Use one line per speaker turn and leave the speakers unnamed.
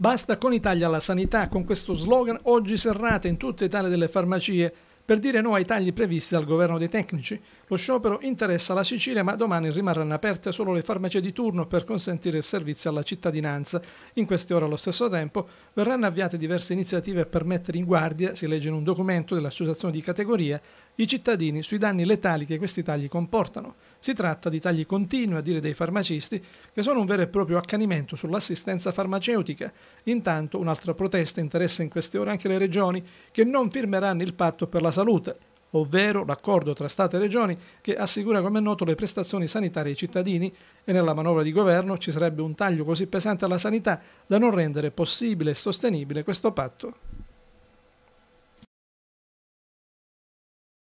Basta con Italia alla sanità, con questo slogan oggi serrate in tutta Italia delle farmacie per dire no ai tagli previsti dal governo dei tecnici. Lo sciopero interessa la Sicilia, ma domani rimarranno aperte solo le farmacie di turno per consentire il servizio alla cittadinanza. In queste ore allo stesso tempo verranno avviate diverse iniziative per mettere in guardia, si legge in un documento dell'associazione di categoria, i cittadini sui danni letali che questi tagli comportano. Si tratta di tagli continui, a dire dei farmacisti, che sono un vero e proprio accanimento sull'assistenza farmaceutica. Intanto un'altra protesta interessa in queste ore anche le regioni che non firmeranno il patto per la salute, ovvero l'accordo tra Stato e Regioni che assicura come è noto le prestazioni sanitarie ai cittadini e nella manovra di governo ci sarebbe un taglio così pesante alla sanità da non rendere possibile e sostenibile questo patto.